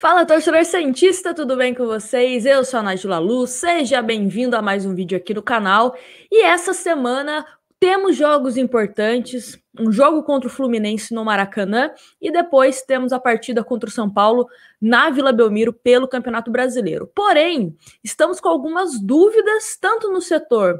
Fala, torcedor cientista, tudo bem com vocês? Eu sou a Nájula Luz, seja bem-vindo a mais um vídeo aqui no canal. E essa semana temos jogos importantes, um jogo contra o Fluminense no Maracanã e depois temos a partida contra o São Paulo na Vila Belmiro pelo Campeonato Brasileiro. Porém, estamos com algumas dúvidas tanto no setor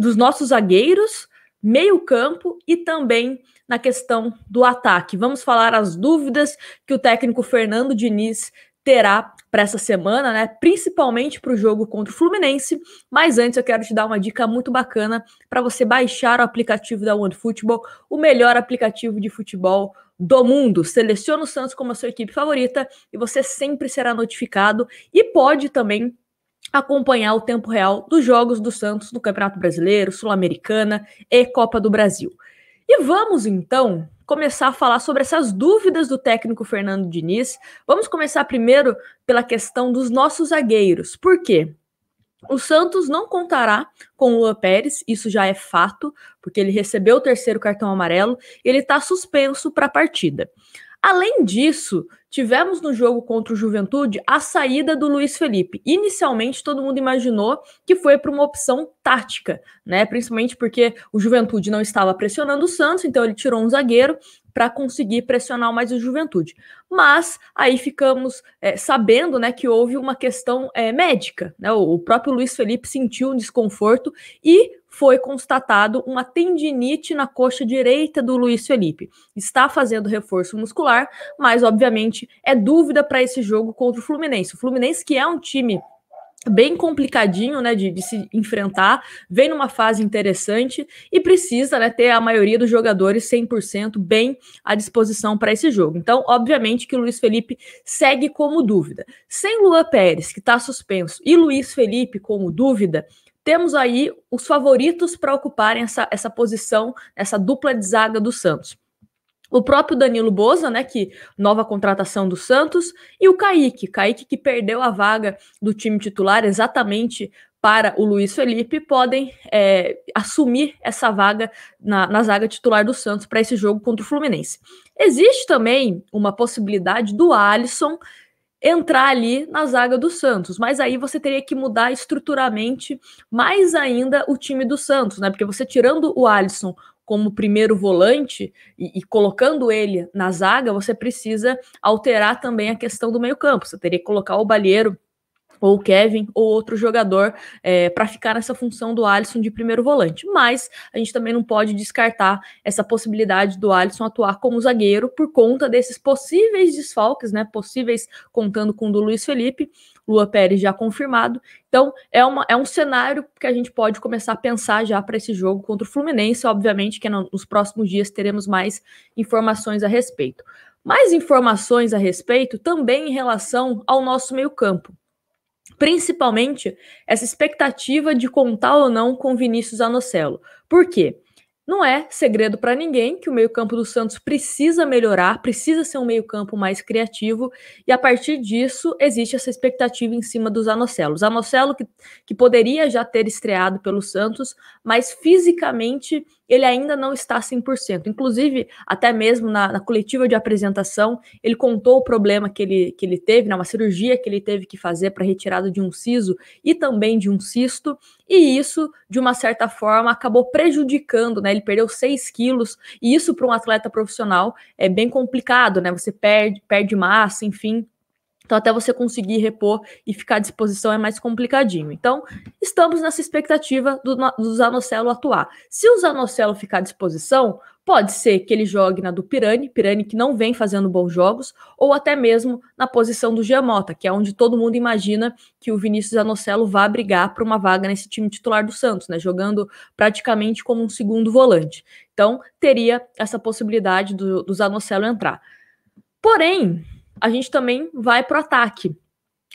dos nossos zagueiros meio-campo e também na questão do ataque. Vamos falar as dúvidas que o técnico Fernando Diniz terá para essa semana, né? Principalmente para o jogo contra o Fluminense. Mas antes eu quero te dar uma dica muito bacana para você baixar o aplicativo da Football, o melhor aplicativo de futebol do mundo. Seleciona o Santos como a sua equipe favorita e você sempre será notificado e pode também acompanhar o tempo real dos jogos do Santos no Campeonato Brasileiro, Sul-Americana e Copa do Brasil. E vamos então começar a falar sobre essas dúvidas do técnico Fernando Diniz. Vamos começar primeiro pela questão dos nossos zagueiros. Por quê? O Santos não contará com o Luan Pérez, isso já é fato, porque ele recebeu o terceiro cartão amarelo e ele está suspenso para a partida. Além disso, tivemos no jogo contra o Juventude a saída do Luiz Felipe. Inicialmente, todo mundo imaginou que foi para uma opção tática, né? Principalmente porque o Juventude não estava pressionando o Santos, então ele tirou um zagueiro para conseguir pressionar mais o Juventude. Mas aí ficamos é, sabendo né, que houve uma questão é, médica. Né? O próprio Luiz Felipe sentiu um desconforto e foi constatado uma tendinite na coxa direita do Luiz Felipe. Está fazendo reforço muscular, mas obviamente é dúvida para esse jogo contra o Fluminense. O Fluminense, que é um time bem complicadinho, né, de, de, se enfrentar, vem numa fase interessante e precisa, né, ter a maioria dos jogadores 100% bem à disposição para esse jogo. Então, obviamente que o Luiz Felipe segue como dúvida. Sem Luan Pérez, que está suspenso, e Luiz Felipe como dúvida, temos aí os favoritos para ocuparem essa, essa posição, essa dupla de zaga do Santos. O próprio Danilo Boza, né, que nova contratação do Santos, e o Kaique, Kaique que perdeu a vaga do time titular exatamente para o Luiz Felipe, podem é, assumir essa vaga na, na zaga titular do Santos para esse jogo contra o Fluminense. Existe também uma possibilidade do Alisson entrar ali na zaga do Santos. Mas aí você teria que mudar estruturalmente mais ainda o time do Santos, né? Porque você tirando o Alisson como primeiro volante e, e, colocando ele na zaga, você precisa alterar também a questão do meio-campo. Você teria que colocar o Balheiro ou Kevin ou outro jogador é, para ficar nessa função do Alisson de primeiro volante. Mas a gente também não pode descartar essa possibilidade do Alisson atuar como zagueiro por conta desses possíveis desfalques, né? Possíveis contando com o do Luiz Felipe, Lua Pérez já confirmado. Então é, uma, é um cenário que a gente pode começar a pensar já para esse jogo contra o Fluminense. Obviamente que nos próximos dias teremos mais informações a respeito. Mais informações a respeito também em relação ao nosso meio-campo. Principalmente essa expectativa de contar ou não com Vinícius Anocelo. Por quê? Não é segredo para ninguém que o meio-campo do Santos precisa melhorar, precisa ser um meio-campo mais criativo, e a partir disso existe essa expectativa em cima dos Anocelos. Anocelo que, que poderia já ter estreado pelo Santos, mas fisicamente ele ainda não está 100%. Inclusive, até mesmo na, na, coletiva de apresentação, ele contou o problema que ele, que ele teve, né, uma cirurgia que ele teve que fazer para retirada de um siso e também de um cisto, e isso, de uma certa forma, acabou prejudicando, né? Ele perdeu 6 quilos, e isso para um atleta profissional é bem complicado, né? Você perde, perde massa, enfim, então, até você conseguir repor e ficar à disposição é mais complicadinho. Então, estamos nessa expectativa do, do Zanocelo atuar. Se o Zanocelo ficar à disposição, pode ser que ele jogue na do Pirani, Pirani que não vem fazendo bons jogos, ou até mesmo na posição do Giamota, que é onde todo mundo imagina que o Vinícius Zanocelo vá brigar para uma vaga nesse time titular do Santos, né? Jogando praticamente como um segundo volante. Então, teria essa possibilidade do, do Zanocelo entrar. Porém, a gente também vai para o ataque.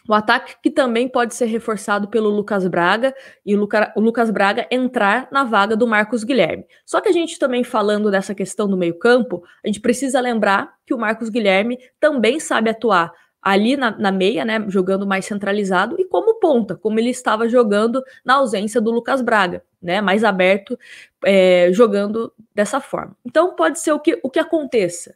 O ataque que também pode ser reforçado pelo Lucas Braga e o, Luca, o, Lucas Braga entrar na vaga do Marcos Guilherme. Só que a gente também falando dessa questão do meio-campo, a gente precisa lembrar que o Marcos Guilherme também sabe atuar ali na, na, meia, né, jogando mais centralizado e como ponta, como ele estava jogando na ausência do Lucas Braga, né, mais aberto, é, jogando dessa forma. Então pode ser o que, o que aconteça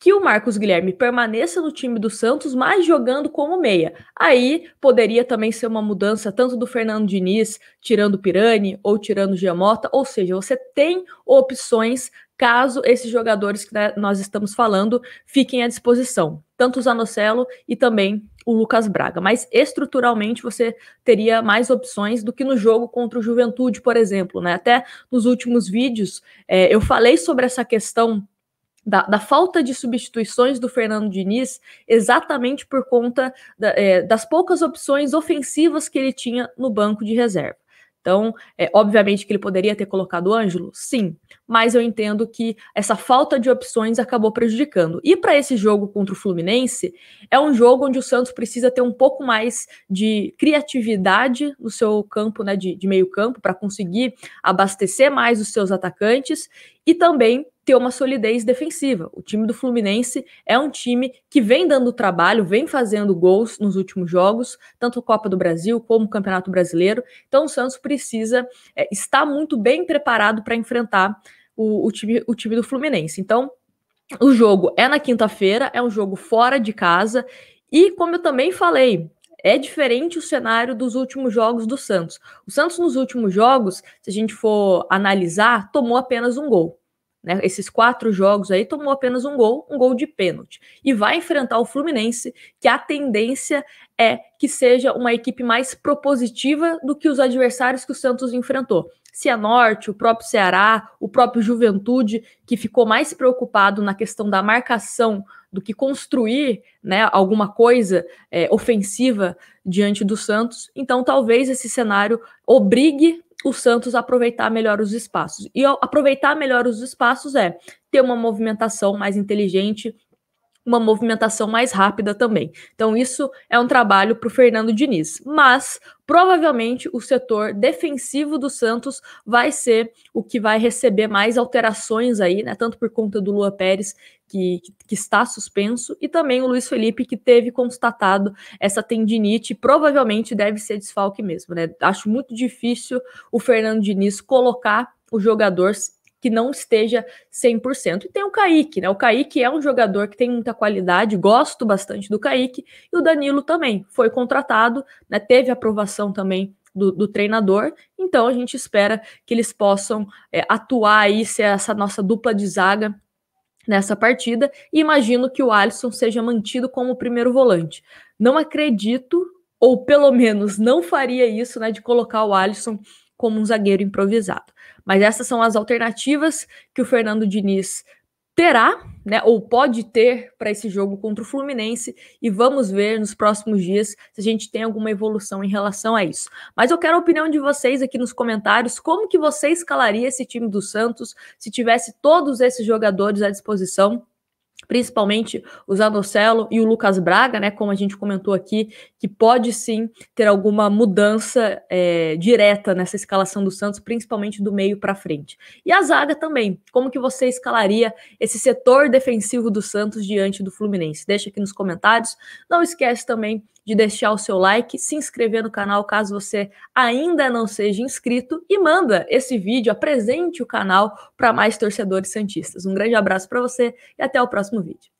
que o Marcos Guilherme permaneça no time do Santos, mas jogando como meia. Aí poderia também ser uma mudança tanto do Fernando Diniz, tirando Pirani ou tirando Giamota, ou seja, você tem opções caso esses jogadores que né, nós estamos falando fiquem à disposição, tanto o Zanocelo e também o Lucas Braga. Mas estruturalmente você teria mais opções do que no jogo contra o Juventude, por exemplo. Né? Até nos últimos vídeos é, eu falei sobre essa questão da, da, falta de substituições do Fernando Diniz, exatamente por conta da, é, das poucas opções ofensivas que ele tinha no banco de reserva. Então, é, obviamente que ele poderia ter colocado o Ângelo, sim, mas eu entendo que essa falta de opções acabou prejudicando. E para esse jogo contra o Fluminense, é um jogo onde o Santos precisa ter um pouco mais de criatividade no seu campo, né, de, de meio campo, para conseguir abastecer mais os seus atacantes e também ter uma solidez defensiva. O time do Fluminense é um time que vem dando trabalho, vem fazendo gols nos últimos jogos, tanto Copa do Brasil como Campeonato Brasileiro. Então o Santos precisa é, estar muito bem preparado para enfrentar o, o, time, o time do Fluminense. Então o jogo é na quinta-feira, é um jogo fora de casa. E como eu também falei, é diferente o cenário dos últimos jogos do Santos. O Santos, nos últimos jogos, se a gente for analisar, tomou apenas um gol né, esses quatro jogos aí, tomou apenas um gol, um gol de pênalti. E vai enfrentar o Fluminense, que a tendência é que seja uma equipe mais propositiva do que os adversários que o Santos enfrentou. Cianorte, o próprio Ceará, o próprio Juventude, que ficou mais preocupado na questão da marcação do que construir né, alguma coisa é, ofensiva diante do Santos. Então, talvez esse cenário obrigue o Santos aproveitar melhor os espaços. E aproveitar melhor os espaços é ter uma movimentação mais inteligente, uma movimentação mais rápida também. Então, isso é um trabalho para o Fernando Diniz. Mas, provavelmente, o setor defensivo do Santos vai ser o que vai receber mais alterações aí, né? Tanto por conta do Lua Pérez que, que, está suspenso, e também o Luiz Felipe, que teve constatado essa tendinite, provavelmente deve ser desfalque mesmo, né? Acho muito difícil o Fernando Diniz colocar o jogador que não esteja 100%. E tem o Kaique, né? O Kaique é um jogador que tem muita qualidade, gosto bastante do Kaique, e o Danilo também foi contratado, né? Teve aprovação também do, do, treinador. Então a gente espera que eles possam é, atuar aí, ser essa nossa dupla de zaga nessa partida e imagino que o Alisson seja mantido como primeiro volante. Não acredito, ou pelo menos não faria isso, né, de colocar o Alisson como um zagueiro improvisado. Mas essas são as alternativas que o Fernando Diniz terá, né, ou pode ter para esse jogo contra o Fluminense e vamos ver nos próximos dias se a gente tem alguma evolução em relação a isso. Mas eu quero a opinião de vocês aqui nos comentários, como que você escalaria esse time do Santos se tivesse todos esses jogadores à disposição principalmente o Zanocelo e o Lucas Braga, né? Como a gente comentou aqui, que pode sim ter alguma mudança é, direta nessa escalação do Santos, principalmente do meio para frente. E a zaga também. Como que você escalaria esse setor defensivo do Santos diante do Fluminense? Deixa aqui nos comentários. Não esquece também de deixar o seu like, se inscrever no canal caso você ainda não seja inscrito e manda esse vídeo, apresente o canal para mais torcedores santistas. Um grande abraço para você e até o próximo vídeo.